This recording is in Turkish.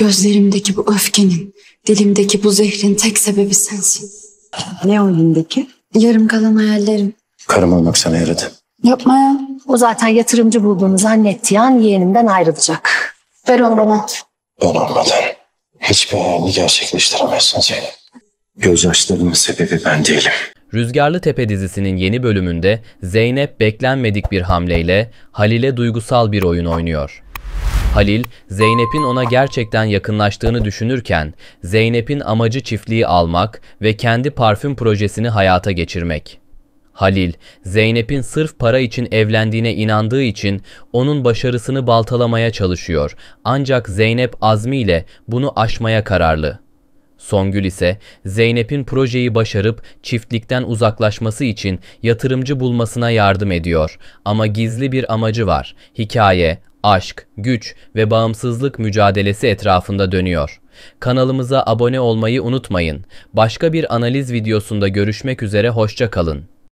Gözlerimdeki bu öfkenin, dilimdeki bu zehrin tek sebebi sensin. Ne o elindeki? Yarım kalan hayallerim. Karım olmak sana yaradı. Yapma ya. O zaten yatırımcı bulduğunu zannetti, an yeğenimden ayrılacak. Ver onu bana. Ben olmadan hiçbir hayalini gerçekleştiremezsin Zeynep. Gözyaşlarının sebebi ben değilim. Rüzgarlı Tepe dizisinin yeni bölümünde Zeynep beklenmedik bir hamleyle Halil'e duygusal bir oyun oynuyor. Halil, Zeynep'in ona gerçekten yakınlaştığını düşünürken, Zeynep'in amacı çiftliği almak ve kendi parfüm projesini hayata geçirmek. Halil, Zeynep'in sırf para için evlendiğine inandığı için onun başarısını baltalamaya çalışıyor. Ancak Zeynep azmiyle bunu aşmaya kararlı. Songül ise Zeynep'in projeyi başarıp çiftlikten uzaklaşması için yatırımcı bulmasına yardım ediyor. Ama gizli bir amacı var. Hikaye aşk, güç ve bağımsızlık mücadelesi etrafında dönüyor. Kanalımıza abone olmayı unutmayın. Başka bir analiz videosunda görüşmek üzere hoşça kalın.